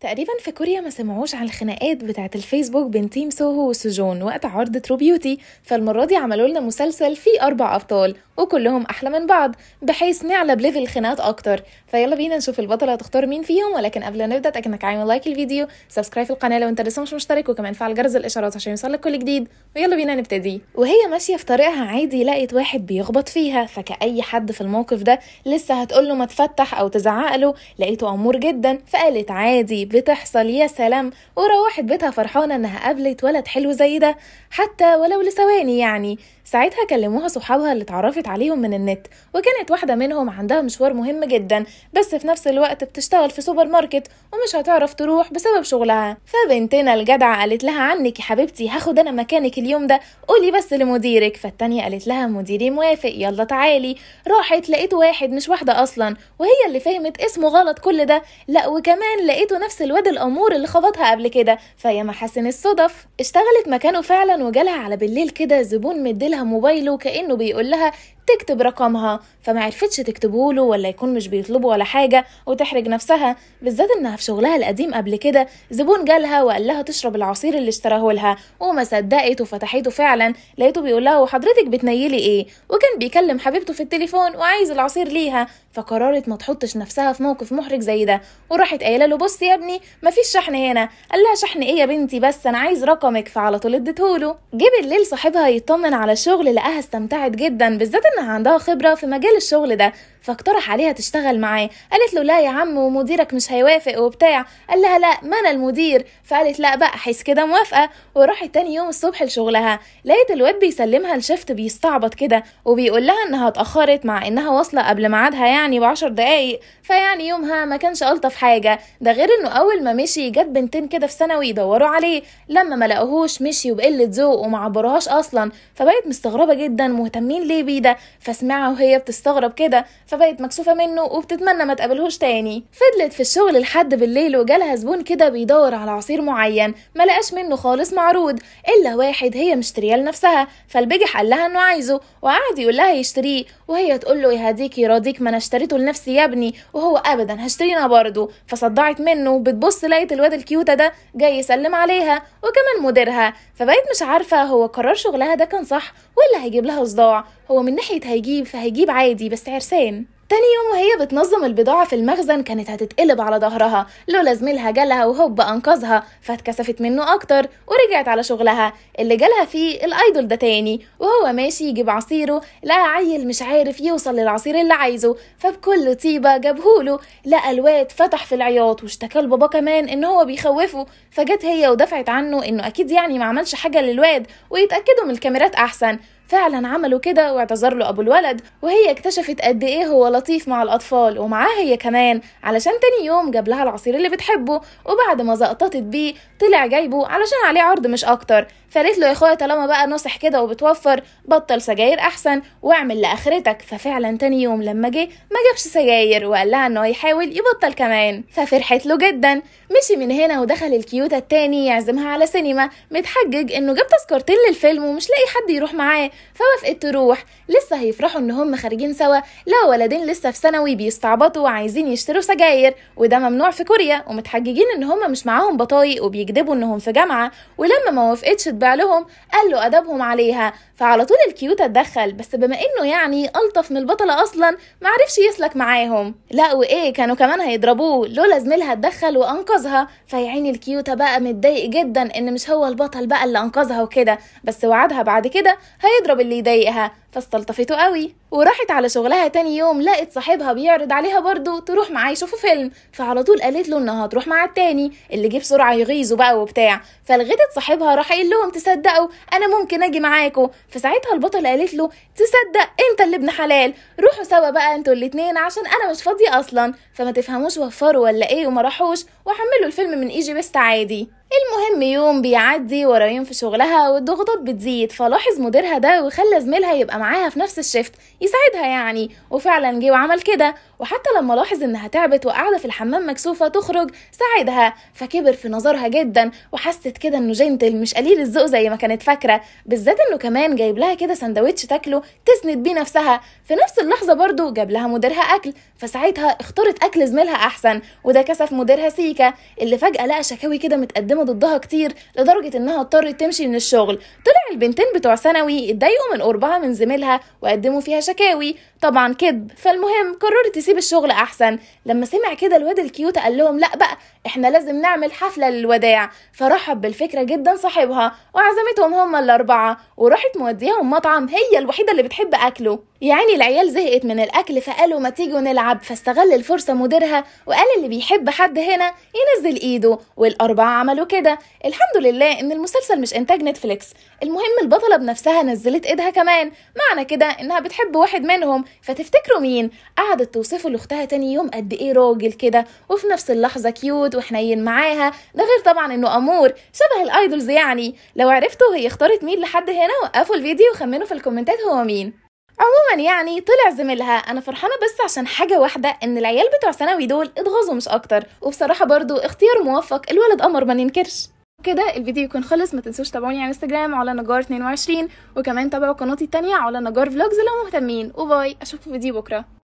تقريبا في كوريا ما سمعوش عن الخناقات بتاعت الفيسبوك بين تيم سوهو وسجون وقت عرض ترو بيوتي فالمره دي عملوا لنا مسلسل فيه اربع ابطال وكلهم احلى من بعض بحيث نعلى بليفل الخناقات اكتر فيلا بينا نشوف البطله هتختار مين فيهم ولكن قبل ما نبدا انك عامل لايك الفيديو سبسكرايب القناه لو انت لسه مش مشترك وكمان فعل جرس الاشارات عشان يوصلك كل جديد ويلا بينا نبتدي وهي ماشيه في طريقها عادي لقيت واحد بيخبط فيها فكاي حد في الموقف ده لسه هتقول له ما تفتح او تزعق له لقيته امور جدا فقالت عادي بتحصل يا سلام وروحت بيتها فرحانه انها قابلت ولد حلو زي ده حتى ولو لثواني يعني ساعتها كلموها صحابها اللي اتعرفت عليهم من النت وكانت واحدة منهم عندها مشوار مهم جدا بس في نفس الوقت بتشتغل في سوبر ماركت ومش هتعرف تروح بسبب شغلها فبنتنا الجدعة قالت لها عنك يا حبيبتي هاخد أنا مكانك اليوم ده قولي بس لمديرك فالتانية قالت لها مديري موافق يلا تعالي راحت لقيت واحد مش واحدة أصلا وهي اللي فهمت اسمه غلط كل ده لا وكمان لقيته نفس الواد الأمور اللي خبطها قبل كده فيا حسن الصدف اشتغلت مكانه فعلا وجالها على بالليل كده زبون مديلها لها موبايله كانه بيقول لها تكتب رقمها عرفتش تكتبه له ولا يكون مش بيطلبه ولا حاجة وتحرج نفسها بالذات انها في شغلها القديم قبل كده زبون جالها وقال لها تشرب العصير اللي اشتراه لها وما صدقت وفتحته فعلا لقيته بيقول لها وحضرتك بتنيلي ايه وكان بيكلم حبيبته في التليفون وعايز العصير ليها فقررت ما تحطش نفسها في موقف محرج زي ده وراحت قايله له بص يا ابني مفيش شحن هنا قال لها شحن ايه يا بنتي بس انا عايز رقمك فعلى طول اديتهوله جه بالليل صاحبها يطمن على الشغل لقاها استمتعت جدا بالذات عندها خبرة في مجال الشغل ده فاقترح عليها تشتغل معاه قالت له لا يا عم ومديرك مش هيوافق وبتاع قال لها لا ما انا المدير فقالت لا بقى حيث كده موافقه وراحت تاني يوم الصبح لشغلها لقيت الواد بيسلمها الشفت بيستعبط كده وبيقول لها انها اتاخرت مع انها واصله قبل ميعادها يعني بعشر دقايق فيعني يومها ما كانش الطف حاجه ده غير انه اول ما مشي جت بنتين كده في ثانوي يدوروا عليه لما ما لقوهوش مشي وبقله ذوق وما اصلا فبقت مستغربه جدا مهتمين ليه بيه ده فسمعها وهي بتستغرب كده فبقت مكسوفة منه وبتتمنى ما تقابلهوش تاني فضلت في الشغل لحد بالليل وجالها زبون كده بيدور على عصير معين ما لقاش منه خالص معروض الا واحد هي مشتريه لنفسها فالبجح قال لها انه عايزه وقعد يقول لها يشتريه وهي تقول له يهديك يراضيك ما انا اشتريته لنفسي يا ابني وهو ابدا هشترينا برضه فصدعت منه بتبص لقيت الواد الكيوتة ده جاي يسلم عليها وكمان مديرها فبقت مش عارفة هو قرار شغلها ده كان صح ولا هيجيب لها صداع هو من ناحية هيجيب فهيجيب عادي بس عرسان تاني يوم وهي بتنظم البضاعة في المخزن كانت هتتقلب على ظهرها لولا زميلها جالها وهوب أنقذها فاتكسفت منه أكتر ورجعت على شغلها اللي جالها فيه الأيدول ده تاني وهو ماشي يجيب عصيره لقى عيل مش عارف يوصل للعصير اللي عايزه فبكل طيبة جابهوله لقى الواد فتح في العياط واشتكى لبابا كمان إن هو بيخوفه فجت هي ودفعت عنه إنه أكيد يعني ما عملش حاجة للواد ويتأكدوا من الكاميرات أحسن فعلا عملوا كده واعتذر له أبو الولد وهي اكتشفت قد إيه هو لطيف مع الأطفال ومعاه هي كمان علشان تاني يوم جاب لها العصير اللي بتحبه وبعد ما زقطت بيه طلع جايبه علشان عليه عرض مش أكتر فقالت له يا اخويا طالما بقى نصح كده وبتوفر بطل سجاير أحسن واعمل لآخرتك ففعلا تاني يوم لما جه ما جابش سجاير وقال لها إنه هيحاول يبطل كمان ففرحت له جدا مشي من هنا ودخل الكيوتا التاني يعزمها على سينما متحجج إنه جاب تذكرتين للفيلم ومش لاقي حد يروح معاه فوافقت تروح لسه هيفرحوا ان هم خارجين سوا لو ولدين لسه في ثانوي بيستعبطوا وعايزين يشتروا سجاير وده ممنوع في كوريا ومتحججين ان هم مش معاهم بطايق وبيكذبوا انهم في جامعه ولما ما وافقتش تبيع لهم قال له ادبهم عليها فعلى طول الكيوت اتدخل بس بما انه يعني الطف من البطله اصلا معرفش يسلك معاهم لا وايه كانوا كمان هيضربوه لولا زميلها اتدخل وانقذها فيعيني الكيوتة بقى متضايق جدا ان مش هو البطل بقى اللي انقذها وكده بس وعدها بعد كده هيضرب تضرب اللي يضايقها فاستلطفته قوي وراحت على شغلها تاني يوم لقت صاحبها بيعرض عليها برضه تروح معاه يشوفوا فيلم فعلى طول قالت له انها هتروح مع التاني اللي جه بسرعه يغيظه بقى وبتاع فلغتت صاحبها راح قايل لهم تصدقوا انا ممكن اجي معاكم فساعتها البطله قالت له تصدق انت اللي ابن حلال روحوا سوا بقى انتوا الاتنين عشان انا مش فاضيه اصلا فما تفهموش وفروا ولا ايه وما راحوش وحملوا الفيلم من ايجي بيست عادي المهم يوم بيعدي ورا يوم في شغلها والضغوطات بتزيد فلاحظ مديرها ده وخلى زميلها يبقى معاها في نفس الشيفت يساعدها يعني وفعلا جه وعمل كده وحتى لما لاحظ انها تعبت وقاعده في الحمام مكسوفه تخرج ساعدها فكبر في نظرها جدا وحست كده انه جنتل مش قليل الذوق زي ما كانت فاكره بالذات انه كمان جايب لها كده سندوتش تاكله تسند بيه نفسها في نفس اللحظه برضه جاب لها مديرها اكل فساعتها اختارت اكل زميلها احسن وده كسف مديرها سيكا اللي فجاه لقى شكاوي كده متقدمه متكلمه ضدها كتير لدرجه انها اضطرت تمشي من الشغل طلع البنتين بتوع ثانوي اتضايقوا من قربها من زميلها وقدموا فيها شكاوي طبعا كذب فالمهم قررت تسيب الشغل احسن لما سمع كده الواد الكيوت قال لهم لا بقى احنا لازم نعمل حفله للوداع فرحب بالفكره جدا صاحبها وعزمتهم هما الاربعه وراحت مودياهم مطعم هي الوحيده اللي بتحب اكله يعني العيال زهقت من الاكل فقالوا ما تيجوا نلعب فاستغل الفرصه مديرها وقال اللي بيحب حد هنا ينزل ايده والاربعه عملوا كده الحمد لله ان المسلسل مش انتاج نتفليكس المهم البطله بنفسها نزلت ايدها كمان معنى كده انها بتحب واحد منهم فتفتكروا مين قعدت توصفه لاختها تاني يوم قد ايه راجل كده وفي نفس اللحظه كيوت وحنين معاها ده غير طبعا انه امور شبه الايدولز يعني لو عرفتوا هي اختارت مين لحد هنا وقفوا الفيديو وخمنوا في الكومنتات هو مين عموما يعني طلع زميلها انا فرحانه بس عشان حاجه واحده ان العيال بتوع ثانوي دول اتغاظوا مش اكتر وبصراحه برضو اختيار موفق الولد قمر ما ننكرش كده الفيديو يكون خلص ما تنسوش تابعوني على انستجرام على نجار 22 وكمان تابعوا قناتي التانية على نجار فلوجز لو مهتمين وباي اشوفكم في فيديو بكره